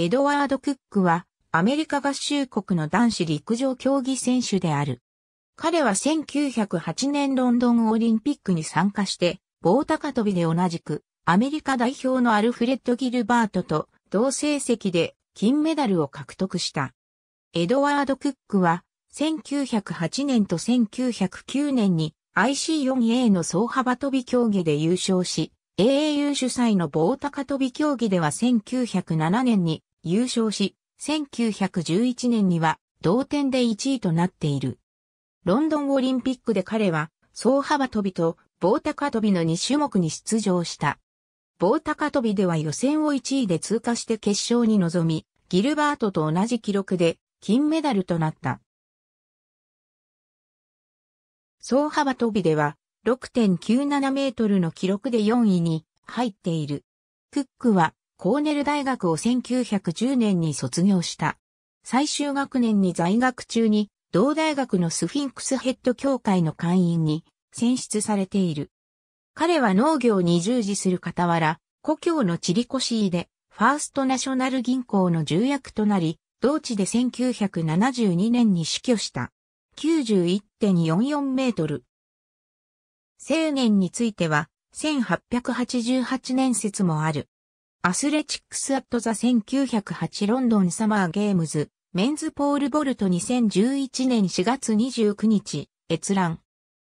エドワード・クックは、アメリカ合衆国の男子陸上競技選手である。彼は1908年ロンドンオリンピックに参加して、棒高跳びで同じく、アメリカ代表のアルフレッド・ギルバートと同成績で金メダルを獲得した。エドワード・クックは、1908年と1909年に IC4A の総幅跳び競技で優勝し、AAU 主催の棒高跳び競技では1907年に優勝し、1911年には同点で1位となっている。ロンドンオリンピックで彼は、総幅跳びと棒高跳びの2種目に出場した。棒高跳びでは予選を1位で通過して決勝に臨み、ギルバートと同じ記録で金メダルとなった。総幅跳びでは6.97メートルの記録で4位に入っている。クックはコーネル大学を1910年に卒業した。最終学年に在学中に、同大学のスフィンクスヘッド協会の会員に選出されている。彼は農業に従事する傍ら、故郷のチリコシーで、ファーストナショナル銀行の重役となり、同地で1972年に死去した。91.44メートル。青年については、1888年説もある。アスレチックスアットザ1908ロンドンサマーゲームズ、メンズポールボルト2011年4月29日、閲覧。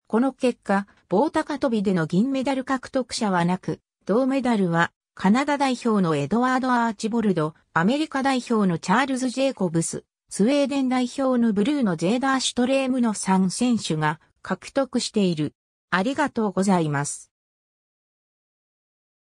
この結果、棒高飛びでの銀メダル獲得者はなく、銅メダルは、カナダ代表のエドワード・アーチボルド、アメリカ代表のチャールズ・ジェイコブス、スウェーデン代表のブルーのジェーダー・シュトレームの3選手が獲得している。ありがとうございます。